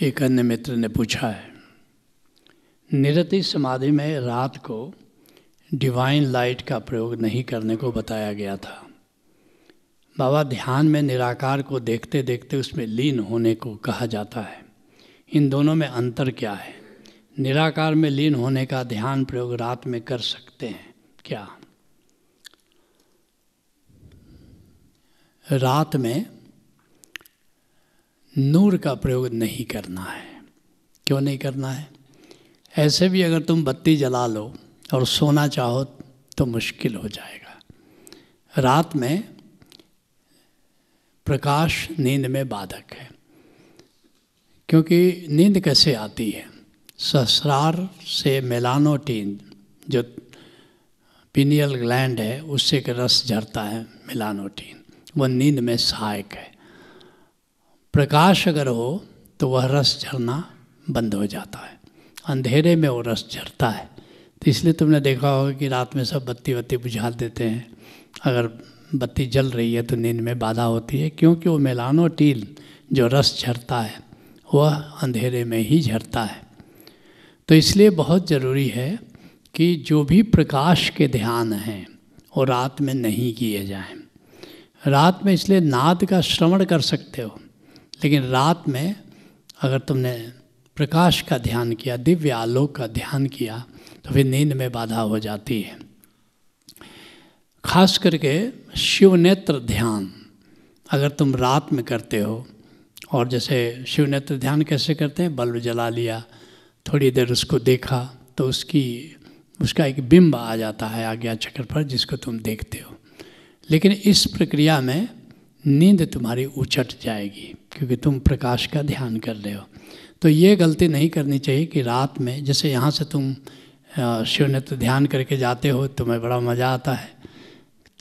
एक अन्य मित्र ने पूछा है निरति समाधि में रात को डिवाइन लाइट का प्रयोग नहीं करने को बताया गया था बाबा ध्यान में निराकार को देखते देखते उसमें लीन होने को कहा जाता है इन दोनों में अंतर क्या है निराकार में लीन होने का ध्यान प्रयोग रात में कर सकते हैं क्या रात में नूर का प्रयोग नहीं करना है क्यों नहीं करना है ऐसे भी अगर तुम बत्ती जला लो और सोना चाहो तो मुश्किल हो जाएगा रात में प्रकाश नींद में बाधक है क्योंकि नींद कैसे आती है ससरार से मेलानोटीन जो पीनियल ग्लैंड है उससे एक रस झरता है मेलानोटीन वह नींद में सहायक है प्रकाश अगर हो तो वह रस झरना बंद हो जाता है अंधेरे में वो रस झरता है तो इसलिए तुमने देखा होगा कि रात में सब बत्ती बत्ती बुझा देते हैं अगर बत्ती जल रही है तो नींद में बाधा होती है क्योंकि वो मेलानोटील जो रस झरता है वह अंधेरे में ही झरता है तो इसलिए बहुत ज़रूरी है कि जो भी प्रकाश के ध्यान हैं वो रात में नहीं किए जाएं रात में इसलिए नाद का श्रवण कर सकते हो लेकिन रात में अगर तुमने प्रकाश का ध्यान किया दिव्य आलोक का ध्यान किया तो फिर नींद में बाधा हो जाती है खास करके शिव नेत्र ध्यान अगर तुम रात में करते हो और जैसे शिव नेत्र ध्यान कैसे करते हैं बल्ब जला लिया थोड़ी देर उसको देखा तो उसकी उसका एक बिंब आ जाता है आज्ञा चक्र पर जिसको तुम देखते हो लेकिन इस प्रक्रिया में नींद तुम्हारी उछट जाएगी क्योंकि तुम प्रकाश का ध्यान कर रहे हो तो ये गलती नहीं करनी चाहिए कि रात में जैसे यहाँ से तुम शिव नेत्र ध्यान करके जाते हो तुम्हें बड़ा मज़ा आता है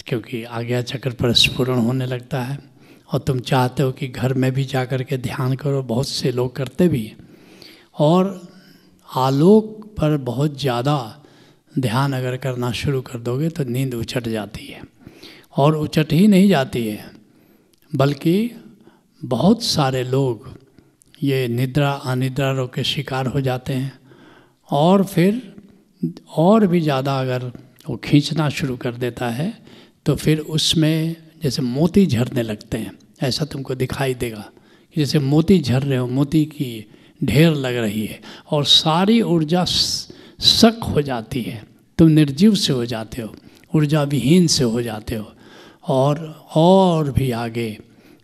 क्योंकि आज्ञा चक्र पर स्फुरन होने लगता है और तुम चाहते हो कि घर में भी जा कर के ध्यान करो बहुत से लोग करते भी हैं और आलोक पर बहुत ज़्यादा ध्यान अगर करना शुरू कर दोगे तो नींद उछट जाती है और उछट ही नहीं जाती है बल्कि बहुत सारे लोग ये निद्रा अनिद्रा रोग के शिकार हो जाते हैं और फिर और भी ज़्यादा अगर वो खींचना शुरू कर देता है तो फिर उसमें जैसे मोती झरने लगते हैं ऐसा तुमको दिखाई देगा कि जैसे मोती झर रहे हो मोती की ढेर लग रही है और सारी ऊर्जा शक हो जाती है तुम निर्जीव से हो जाते हो ऊर्जा विहीन से हो जाते हो और और भी आगे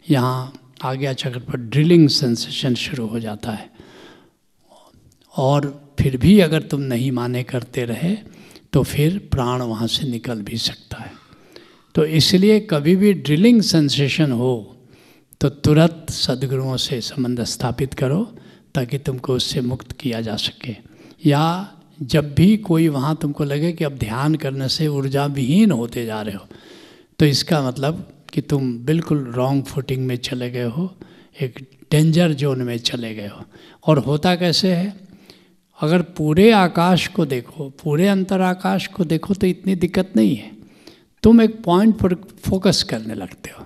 यहाँ आगे चक्र पर ड्रिलिंग सेंसेशन शुरू हो जाता है और फिर भी अगर तुम नहीं माने करते रहे तो फिर प्राण वहाँ से निकल भी सकता है तो इसलिए कभी भी ड्रिलिंग सेंसेशन हो तो तुरंत सदगुरुओं से संबंध स्थापित करो ताकि तुमको उससे मुक्त किया जा सके या जब भी कोई वहाँ तुमको लगे कि अब ध्यान करने से ऊर्जा विहीन होते जा रहे हो तो इसका मतलब कि तुम बिल्कुल रॉन्ग फुटिंग में चले गए हो एक डेंजर जोन में चले गए हो और होता कैसे है अगर पूरे आकाश को देखो पूरे अंतर आकाश को देखो तो इतनी दिक्कत नहीं है तुम एक पॉइंट पर फोकस करने लगते हो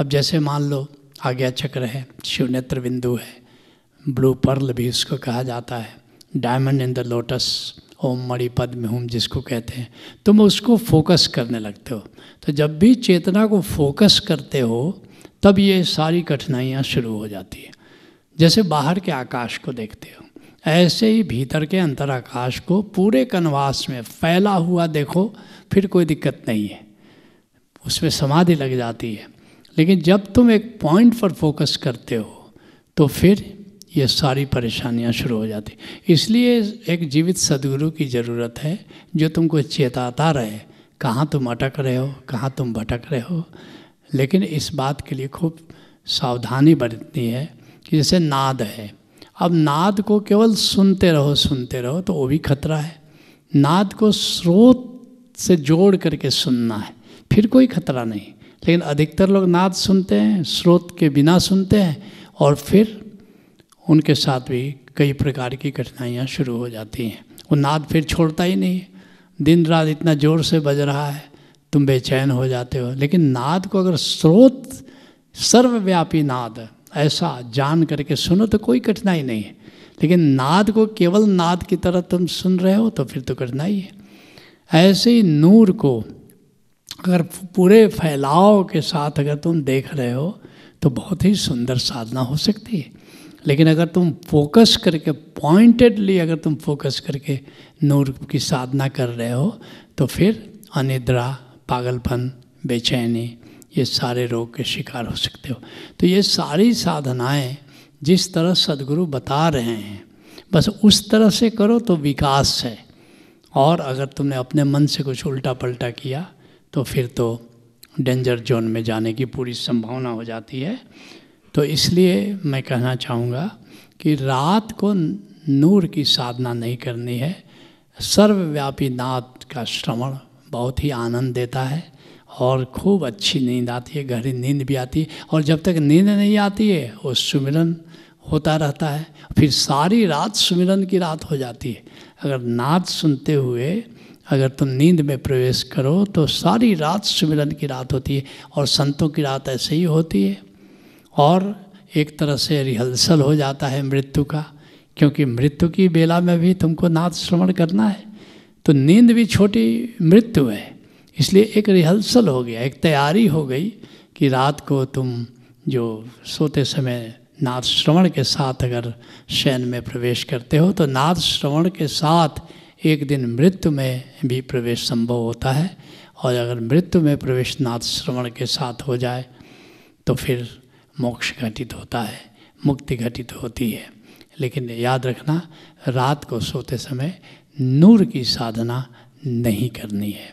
अब जैसे मान लो आज्ञा चक्र है शिवनेत्र बिंदु है ब्लू पर्ल भी इसको कहा जाता है डायमंड इन द लोटस ओम मणि पद में हूँ जिसको कहते हैं तुम तो उसको फोकस करने लगते हो तो जब भी चेतना को फोकस करते हो तब ये सारी कठिनाइयाँ शुरू हो जाती हैं जैसे बाहर के आकाश को देखते हो ऐसे ही भीतर के अंतराकाश को पूरे कनवास में फैला हुआ देखो फिर कोई दिक्कत नहीं है उसमें समाधि लग जाती है लेकिन जब तुम एक पॉइंट पर फोकस करते हो तो फिर ये सारी परेशानियाँ शुरू हो जाती इसलिए एक जीवित सदगुरु की ज़रूरत है जो तुमको चेताता रहे कहाँ तुम अटक रहे हो कहाँ तुम भटक रहे हो लेकिन इस बात के लिए खूब सावधानी बरतनी है कि जैसे नाद है अब नाद को केवल सुनते रहो सुनते रहो तो वो भी खतरा है नाद को स्रोत से जोड़ करके सुनना है फिर कोई खतरा नहीं लेकिन अधिकतर लोग नाद सुनते हैं स्रोत के बिना सुनते हैं और फिर उनके साथ भी कई प्रकार की कठिनाइयाँ शुरू हो जाती हैं वो नाद फिर छोड़ता ही नहीं दिन रात इतना ज़ोर से बज रहा है तुम बेचैन हो जाते हो लेकिन नाद को अगर स्रोत सर्वव्यापी नाद ऐसा जान करके सुनो तो कोई कठिनाई नहीं है लेकिन नाद को केवल नाद की तरह तुम सुन रहे हो तो फिर तो कठिनाई है ऐसे ही नूर को अगर पूरे फैलाव के साथ अगर तुम देख रहे हो तो बहुत ही सुंदर साधना हो सकती है लेकिन अगर तुम फोकस करके पॉइंटेडली अगर तुम फोकस करके नूर की साधना कर रहे हो तो फिर अनिद्रा पागलपन बेचैनी ये सारे रोग के शिकार हो सकते हो तो ये सारी साधनाएं जिस तरह सदगुरु बता रहे हैं बस उस तरह से करो तो विकास है और अगर तुमने अपने मन से कुछ उल्टा पलटा किया तो फिर तो डेंजर जोन में जाने की पूरी संभावना हो जाती है तो इसलिए मैं कहना चाहूँगा कि रात को नूर की साधना नहीं करनी है सर्वव्यापी नाथ का श्रवण बहुत ही आनंद देता है और खूब अच्छी नींद आती है गहरी नींद भी आती है और जब तक नींद नहीं आती है वो सुमिरन होता रहता है फिर सारी रात सुमिरन की रात हो जाती है अगर नाद सुनते हुए अगर तुम नींद में प्रवेश करो तो सारी रात सुमिरन की रात होती है और संतों की रात ऐसे ही होती है और एक तरह से रिहर्सल हो जाता है मृत्यु का क्योंकि मृत्यु की बेला में भी तुमको नाथ श्रवण करना है तो नींद भी छोटी मृत्यु है इसलिए एक रिहर्सल हो गया एक तैयारी हो गई कि रात को तुम जो सोते समय नाथ श्रवण के साथ अगर शयन में प्रवेश करते हो तो नाथ श्रवण के साथ एक दिन मृत्यु में भी प्रवेश संभव होता है और अगर मृत्यु में प्रवेश नाथ श्रवण के साथ हो जाए तो फिर मोक्ष घटित होता है मुक्ति घटित होती है लेकिन याद रखना रात को सोते समय नूर की साधना नहीं करनी है